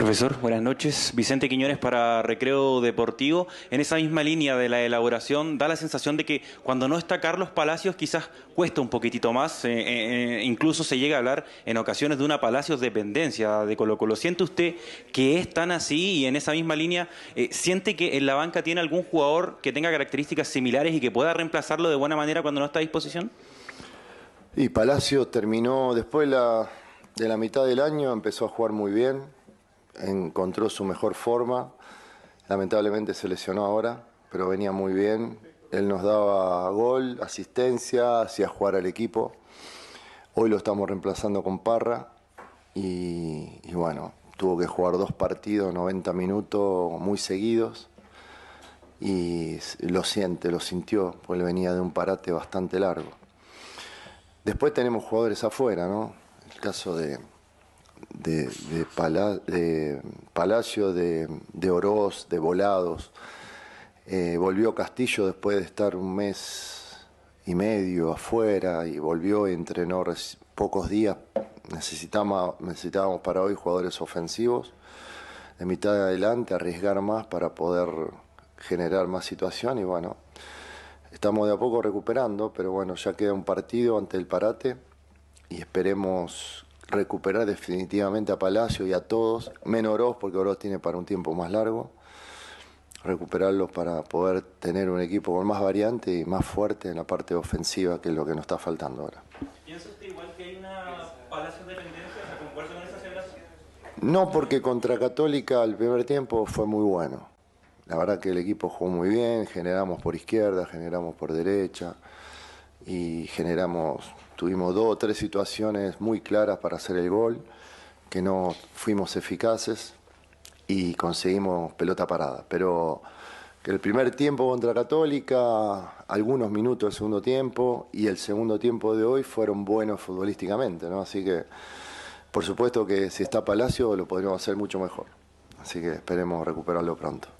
Profesor, buenas noches. Vicente Quiñones para Recreo Deportivo. En esa misma línea de la elaboración, da la sensación de que cuando no está Carlos Palacios quizás cuesta un poquitito más. Eh, eh, eh, incluso se llega a hablar en ocasiones de una Palacios dependencia de Colo Colo. ¿Siente usted que es tan así y en esa misma línea siente que en la banca tiene algún jugador que tenga características similares y que pueda reemplazarlo de buena manera cuando no está a disposición? Y Palacios terminó después la, de la mitad del año, empezó a jugar muy bien encontró su mejor forma. Lamentablemente se lesionó ahora, pero venía muy bien. Él nos daba gol, asistencia, hacía jugar al equipo. Hoy lo estamos reemplazando con Parra y, bueno, tuvo que jugar dos partidos, 90 minutos muy seguidos y lo siente, lo sintió, Porque él venía de un parate bastante largo. Después tenemos jugadores afuera, ¿no? El caso de, de, de Palacio de, de, Oroz, de Volados. Eh, volvió Castillo después de estar un mes y medio afuera y volvió y entrenó pocos días. Necesitamos, necesitábamos para hoy jugadores ofensivos de mitad de adelante, arriesgar más para poder generar más situación y bueno, estamos de a poco recuperando, pero bueno, ya queda un partido ante el parate y esperemos recuperar definitivamente a Palacio y a todos, menos Oroz, porque Oroz tiene para un tiempo más largo, recuperarlos para poder tener un equipo con más variante y más fuerte en la parte ofensiva, que es lo que nos está faltando ahora. ¿Piensa usted igual que hay una Palacio dependencia? ¿Se con esa celebración? No, porque contra Católica al primer tiempo fue muy bueno. La verdad que el equipo jugó muy bien, generamos por izquierda, generamos por derecha y generamos Tuvimos dos o tres situaciones muy claras para hacer el gol, que no fuimos eficaces y conseguimos pelota parada. Pero que el primer tiempo contra Católica, algunos minutos del segundo tiempo y el segundo tiempo de hoy fueron buenos futbolísticamente, ¿no? Así que, por supuesto que si está Palacio lo podríamos hacer mucho mejor. Así que esperemos recuperarlo pronto.